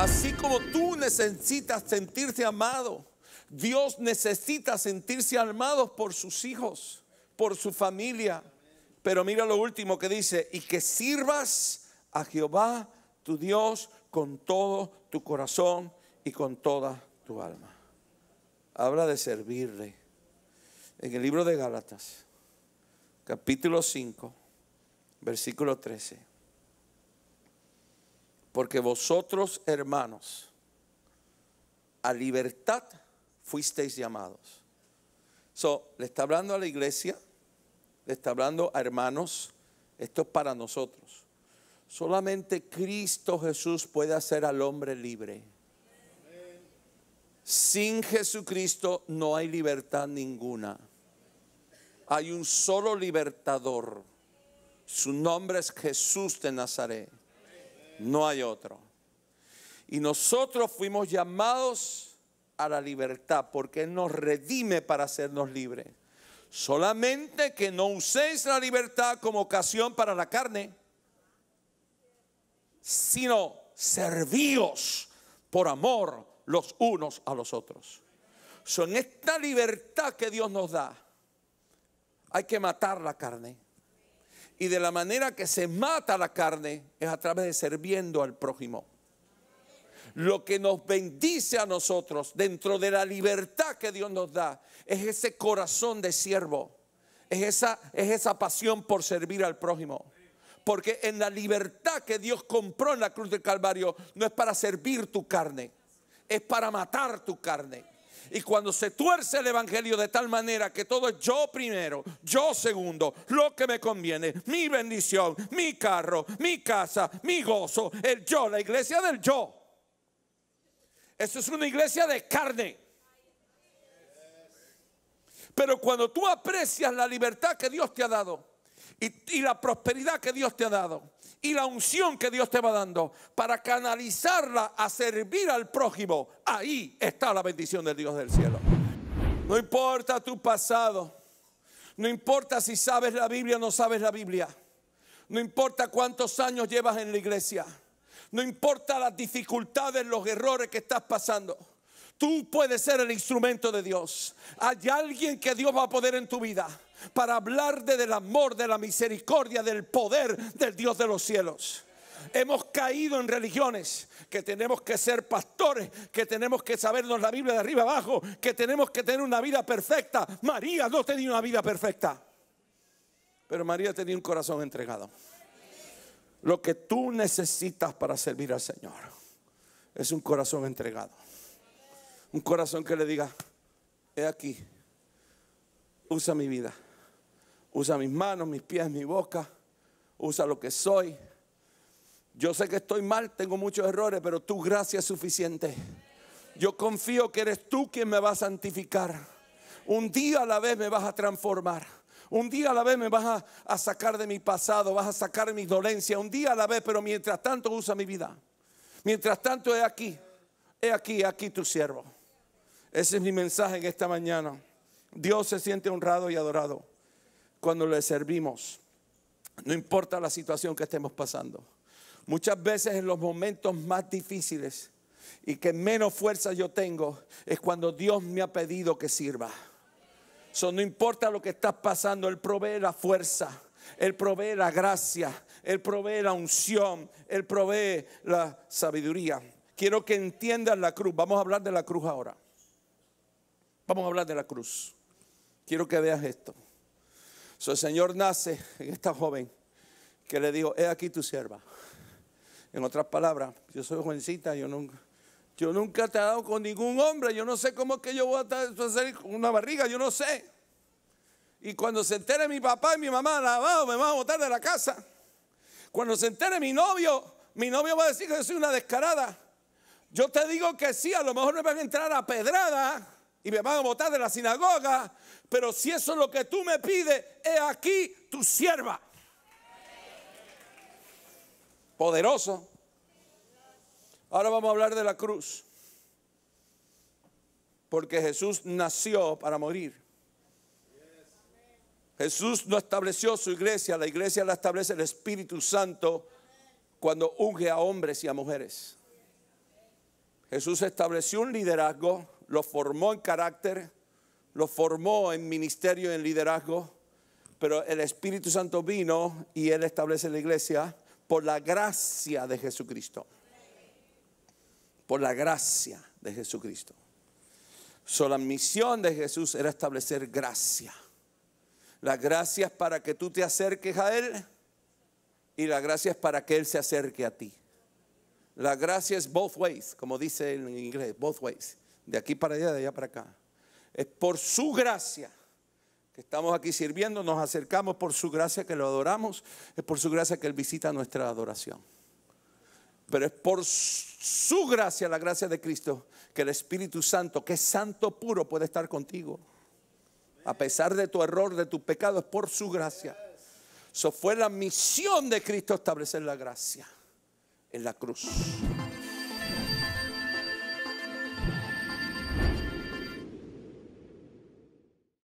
Así como tú necesitas sentirte amado, Dios necesita sentirse amado por sus hijos, por su familia. Pero mira lo último que dice, y que sirvas a Jehová tu Dios con todo tu corazón y con toda tu alma. Habla de servirle. En el libro de Gálatas, capítulo 5, versículo 13. Porque vosotros, hermanos, a libertad fuisteis llamados. So, le está hablando a la iglesia, le está hablando a hermanos, esto es para nosotros. Solamente Cristo Jesús puede hacer al hombre libre. Sin Jesucristo no hay libertad ninguna. Hay un solo libertador. Su nombre es Jesús de Nazaret. No hay otro. Y nosotros fuimos llamados a la libertad porque Él nos redime para hacernos libres. Solamente que no uséis la libertad como ocasión para la carne, sino servíos por amor los unos a los otros. Son esta libertad que Dios nos da. Hay que matar la carne y de la manera que se mata la carne es a través de sirviendo al prójimo. Lo que nos bendice a nosotros dentro de la libertad que Dios nos da es ese corazón de siervo, es esa, es esa pasión por servir al prójimo. Porque en la libertad que Dios compró en la cruz del Calvario no es para servir tu carne, es para matar tu carne y cuando se tuerce el Evangelio de tal manera que todo es yo primero, yo segundo, lo que me conviene, mi bendición, mi carro, mi casa, mi gozo, el yo, la iglesia del yo. Eso es una iglesia de carne. Pero cuando tú aprecias la libertad que Dios te ha dado y, y la prosperidad que Dios te ha dado y la unción que Dios te va dando para canalizarla a servir al prójimo, ahí está la bendición del Dios del cielo. No importa tu pasado, no importa si sabes la Biblia o no sabes la Biblia, no importa cuántos años llevas en la iglesia, no importa las dificultades, los errores que estás pasando. Tú puedes ser el instrumento de Dios. Hay alguien que Dios va a poder en tu vida para hablar de, del amor, de la misericordia, del poder del Dios de los cielos. Hemos caído en religiones, que tenemos que ser pastores, que tenemos que sabernos la Biblia de arriba abajo, que tenemos que tener una vida perfecta. María no tenía una vida perfecta, pero María tenía un corazón entregado. Lo que tú necesitas para servir al Señor es un corazón entregado. Un corazón que le diga, he aquí, usa mi vida. Usa mis manos, mis pies, mi boca. Usa lo que soy. Yo sé que estoy mal, tengo muchos errores, pero tu gracia es suficiente. Yo confío que eres tú quien me va a santificar. Un día a la vez me vas a transformar. Un día a la vez me vas a, sacar de mi pasado, vas a sacar mis dolencias. Un día a la vez, pero mientras tanto usa mi vida. Mientras tanto, he aquí, he aquí, aquí tu siervo. Ese es mi mensaje en esta mañana. Dios se siente honrado y adorado cuando le servimos. No importa la situación que estemos pasando. Muchas veces en los momentos más difíciles y que menos fuerza yo tengo es cuando Dios me ha pedido que sirva. Son no importa lo que estás pasando, Él provee la fuerza, Él provee la gracia, Él provee la unción, Él provee la sabiduría. Quiero que entiendas la cruz. Vamos a hablar de la cruz ahora. Vamos a hablar de la cruz. Quiero que veas esto el Señor nace en esta joven que le dijo, he aquí tu sierva. En otras palabras, yo soy jovencita, yo nunca, te he dado con ningún hombre, yo no sé cómo es que yo voy a hacer una barriga, yo no sé. Y cuando se entere mi papá y mi mamá, me van a botar de la casa. Cuando se entere mi novio, mi novio va a decir que yo soy una descarada. Yo te digo que sí, a lo mejor me van a entrar a pedrada y me van a botar de la sinagoga, pero si eso es lo que tú me pides, he aquí tu sierva. Poderoso. Ahora vamos a hablar de la cruz. Porque Jesús nació para morir. Jesús no estableció su iglesia, la iglesia la establece el Espíritu Santo cuando unge a hombres y a mujeres. Jesús estableció un liderazgo lo formó en carácter, lo formó en ministerio, en liderazgo, pero el Espíritu Santo vino y él establece la iglesia por la gracia de Jesucristo. Por la gracia de Jesucristo. So, la misión de Jesús era establecer gracia. La gracia es para que tú te acerques a Él y la gracia es para que Él se acerque a ti. La gracia es both ways, como dice en inglés, both ways de aquí para allá, de allá para acá. Es por su gracia que estamos aquí sirviendo, nos acercamos, por su gracia que lo adoramos, es por su gracia que Él visita nuestra adoración. Pero es por su gracia, la gracia de Cristo, que el Espíritu Santo, que es santo puro, puede estar contigo. A pesar de tu error, de tu pecado, es por su gracia. Eso fue la misión de Cristo establecer la gracia en la cruz.